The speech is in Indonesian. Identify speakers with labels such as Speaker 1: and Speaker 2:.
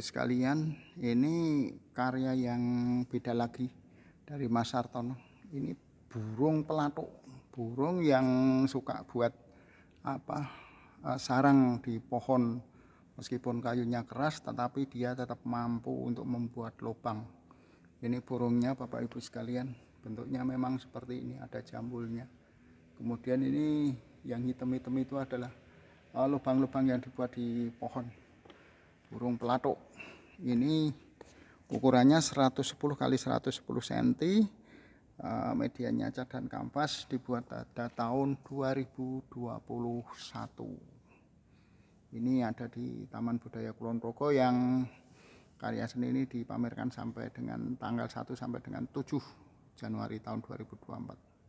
Speaker 1: sekalian ini karya yang beda lagi dari Mas Sartono ini burung pelatuk burung yang suka buat apa eh, sarang di pohon meskipun kayunya keras tetapi dia tetap mampu untuk membuat lubang ini burungnya Bapak Ibu sekalian bentuknya memang seperti ini ada jambulnya kemudian ini yang hitam-hitam itu adalah eh, lubang-lubang yang dibuat di pohon burung pelatuk ini ukurannya 110 kali 110 cm eh, medianya cat dan kampas dibuat pada tahun 2021 ini ada di Taman Budaya Kulon Progo yang karya seni ini dipamerkan sampai dengan tanggal 1 sampai dengan 7 Januari tahun 2024